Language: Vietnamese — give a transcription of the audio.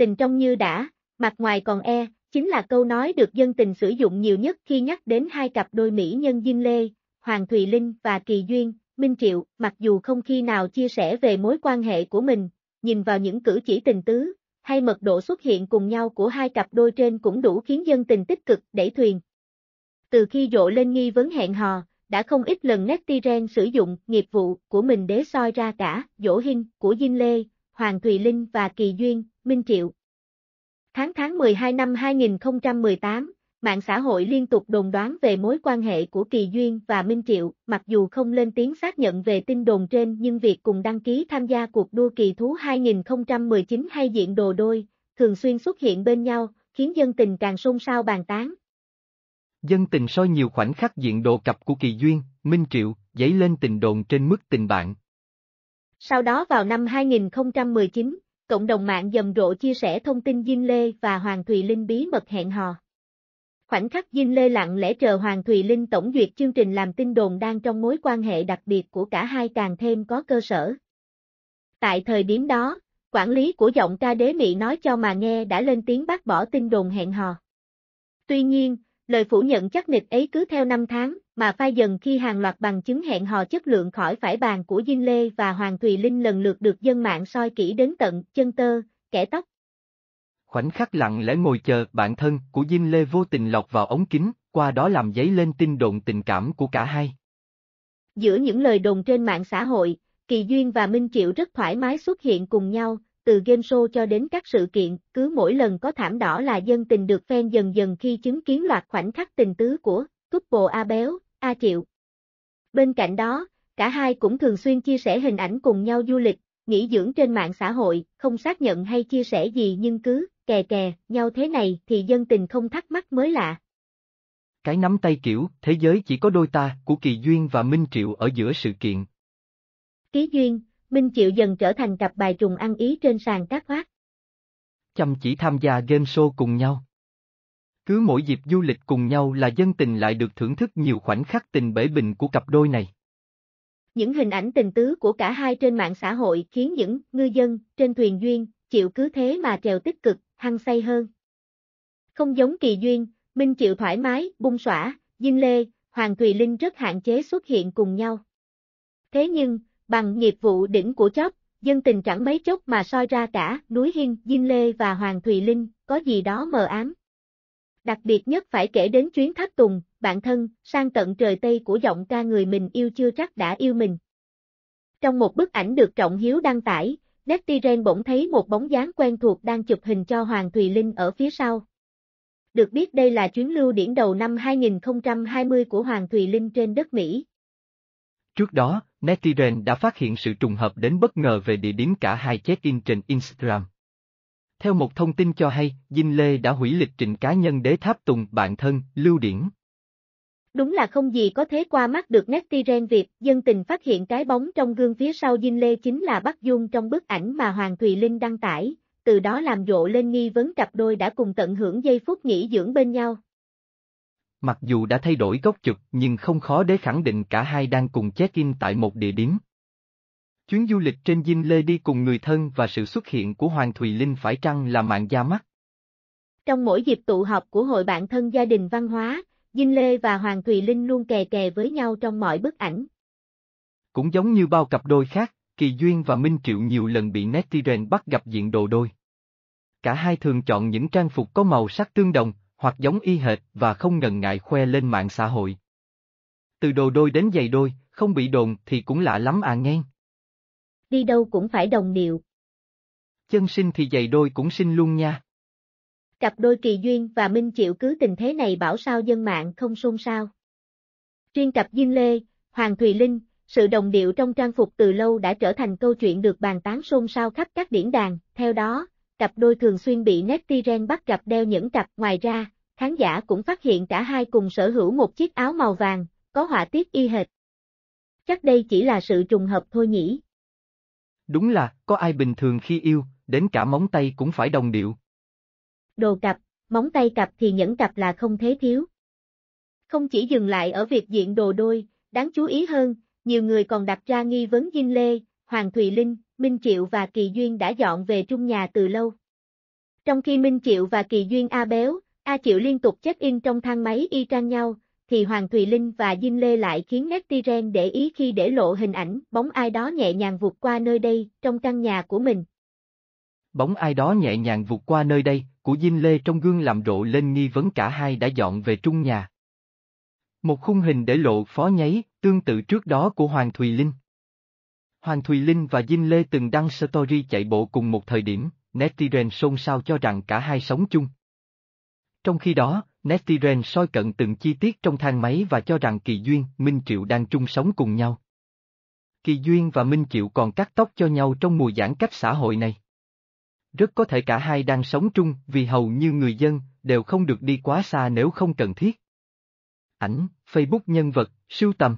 tình trong như đã, mặt ngoài còn e, chính là câu nói được dân tình sử dụng nhiều nhất khi nhắc đến hai cặp đôi mỹ nhân Diêm Lê, Hoàng Thùy Linh và Kỳ Duyên, Minh Triệu, mặc dù không khi nào chia sẻ về mối quan hệ của mình, nhìn vào những cử chỉ tình tứ, hay mật độ xuất hiện cùng nhau của hai cặp đôi trên cũng đủ khiến dân tình tích cực đẩy thuyền. Từ khi rộ lên nghi vấn hẹn hò, đã không ít lần Netizen sử dụng nghiệp vụ của mình để soi ra cả Dỗ Hinh của Diêm Lê, Hoàng Thùy Linh và Kỳ Duyên, Minh Triệu. Tháng tháng 12 năm 2018, mạng xã hội liên tục đồn đoán về mối quan hệ của Kỳ Duyên và Minh Triệu, mặc dù không lên tiếng xác nhận về tin đồn trên nhưng việc cùng đăng ký tham gia cuộc đua kỳ thú 2019 hay diện đồ đôi, thường xuyên xuất hiện bên nhau, khiến dân tình càng xôn xao bàn tán. Dân tình soi nhiều khoảnh khắc diện đồ cặp của Kỳ Duyên, Minh Triệu, dấy lên tình đồn trên mức tình bạn. Sau đó vào năm 2019, Cộng đồng mạng dầm rộ chia sẻ thông tin Diên Lê và Hoàng Thùy Linh bí mật hẹn hò. Khoảnh khắc Diên Lê lặng lẽ chờ Hoàng Thùy Linh tổng duyệt chương trình làm tin đồn đang trong mối quan hệ đặc biệt của cả hai càng thêm có cơ sở. Tại thời điểm đó, quản lý của giọng ca đế mị nói cho mà nghe đã lên tiếng bác bỏ tin đồn hẹn hò. Tuy nhiên, Lời phủ nhận chắc nịch ấy cứ theo năm tháng, mà phai dần khi hàng loạt bằng chứng hẹn hò chất lượng khỏi phải bàn của Dinh Lê và Hoàng Thùy Linh lần lượt được dân mạng soi kỹ đến tận chân tơ, kẻ tóc. Khoảnh khắc lặng lẽ ngồi chờ bạn thân của Dinh Lê vô tình lọc vào ống kính, qua đó làm dấy lên tin đồn tình cảm của cả hai. Giữa những lời đồn trên mạng xã hội, Kỳ Duyên và Minh Triệu rất thoải mái xuất hiện cùng nhau, từ game show cho đến các sự kiện, cứ mỗi lần có thảm đỏ là dân tình được phen dần dần khi chứng kiến loạt khoảnh khắc tình tứ của couple A Béo, A Triệu. Bên cạnh đó, cả hai cũng thường xuyên chia sẻ hình ảnh cùng nhau du lịch, nghỉ dưỡng trên mạng xã hội, không xác nhận hay chia sẻ gì nhưng cứ kè kè nhau thế này thì dân tình không thắc mắc mới lạ. Cái nắm tay kiểu, thế giới chỉ có đôi ta của Kỳ Duyên và Minh Triệu ở giữa sự kiện. Ký Duyên, Minh Triệu dần trở thành cặp bài trùng ăn ý trên sàn các hoác. Chăm chỉ tham gia game show cùng nhau. Cứ mỗi dịp du lịch cùng nhau là dân tình lại được thưởng thức nhiều khoảnh khắc tình bể bình của cặp đôi này. Những hình ảnh tình tứ của cả hai trên mạng xã hội khiến những ngư dân trên thuyền duyên chịu cứ thế mà trèo tích cực, hăng say hơn. Không giống kỳ duyên, Minh Triệu thoải mái, bung xõa, Dinh Lê, Hoàng Thùy Linh rất hạn chế xuất hiện cùng nhau. Thế nhưng, Bằng nghiệp vụ đỉnh của chóp, dân tình chẳng mấy chốc mà soi ra cả núi Hiên, Dinh Lê và Hoàng Thùy Linh, có gì đó mờ ám. Đặc biệt nhất phải kể đến chuyến tháp tùng, bạn thân, sang tận trời Tây của giọng ca người mình yêu chưa chắc đã yêu mình. Trong một bức ảnh được Trọng Hiếu đăng tải, Netizen bỗng thấy một bóng dáng quen thuộc đang chụp hình cho Hoàng Thùy Linh ở phía sau. Được biết đây là chuyến lưu điển đầu năm 2020 của Hoàng Thùy Linh trên đất Mỹ. Trước đó, Netizen đã phát hiện sự trùng hợp đến bất ngờ về địa điểm cả hai check-in trên Instagram. Theo một thông tin cho hay, Dinh Lê đã hủy lịch trình cá nhân đế tháp tùng bạn thân, Lưu Điển. Đúng là không gì có thế qua mắt được Netizen Việt, dân tình phát hiện cái bóng trong gương phía sau Dinh Lê chính là Bắc Dung trong bức ảnh mà Hoàng Thùy Linh đăng tải, từ đó làm rộ lên nghi vấn cặp đôi đã cùng tận hưởng giây phút nghỉ dưỡng bên nhau. Mặc dù đã thay đổi góc chụp nhưng không khó để khẳng định cả hai đang cùng check-in tại một địa điểm. Chuyến du lịch trên Dinh Lê đi cùng người thân và sự xuất hiện của Hoàng Thùy Linh phải chăng là mạng da mắt? Trong mỗi dịp tụ họp của hội bạn thân gia đình văn hóa, Dinh Lê và Hoàng Thùy Linh luôn kè kè với nhau trong mọi bức ảnh. Cũng giống như bao cặp đôi khác, Kỳ Duyên và Minh Triệu nhiều lần bị Netizen bắt gặp diện đồ đôi. Cả hai thường chọn những trang phục có màu sắc tương đồng, hoặc giống y hệt và không ngần ngại khoe lên mạng xã hội. Từ đồ đôi đến giày đôi, không bị đồn thì cũng lạ lắm à nghe. Đi đâu cũng phải đồng điệu. Chân sinh thì giày đôi cũng sinh luôn nha. Cặp đôi kỳ duyên và minh Triệu cứ tình thế này bảo sao dân mạng không xôn xao. Riêng cặp Dinh Lê, Hoàng Thùy Linh, sự đồng điệu trong trang phục từ lâu đã trở thành câu chuyện được bàn tán xôn xao khắp các điển đàn, theo đó, cặp đôi thường xuyên bị netizen bắt gặp đeo những cặp. Ngoài ra, khán giả cũng phát hiện cả hai cùng sở hữu một chiếc áo màu vàng, có họa tiết y hệt. Chắc đây chỉ là sự trùng hợp thôi nhỉ? Đúng là, có ai bình thường khi yêu, đến cả móng tay cũng phải đồng điệu. Đồ cặp, móng tay cặp thì những cặp là không thế thiếu. Không chỉ dừng lại ở việc diện đồ đôi, đáng chú ý hơn, nhiều người còn đặt ra nghi vấn Dinh Lê, Hoàng Thùy Linh, Minh Triệu và Kỳ Duyên đã dọn về trung nhà từ lâu. Trong khi Minh Triệu và Kỳ Duyên A Béo, A Triệu liên tục check-in trong thang máy y trang nhau, thì Hoàng Thùy Linh và Dinh Lê lại khiến Netizen để ý khi để lộ hình ảnh bóng ai đó nhẹ nhàng vụt qua nơi đây, trong căn nhà của mình. Bóng ai đó nhẹ nhàng vụt qua nơi đây, của Dinh Lê trong gương làm rộ lên nghi vấn cả hai đã dọn về trung nhà. Một khung hình để lộ phó nháy, tương tự trước đó của Hoàng Thùy Linh. Hoàng Thùy Linh và Dinh Lê từng đăng story chạy bộ cùng một thời điểm, netizen xôn xao cho rằng cả hai sống chung. Trong khi đó, netizen soi cận từng chi tiết trong thang máy và cho rằng Kỳ Duyên, Minh Triệu đang chung sống cùng nhau. Kỳ Duyên và Minh Triệu còn cắt tóc cho nhau trong mùa giãn cách xã hội này. Rất có thể cả hai đang sống chung vì hầu như người dân đều không được đi quá xa nếu không cần thiết. Ảnh, Facebook nhân vật, siêu tầm.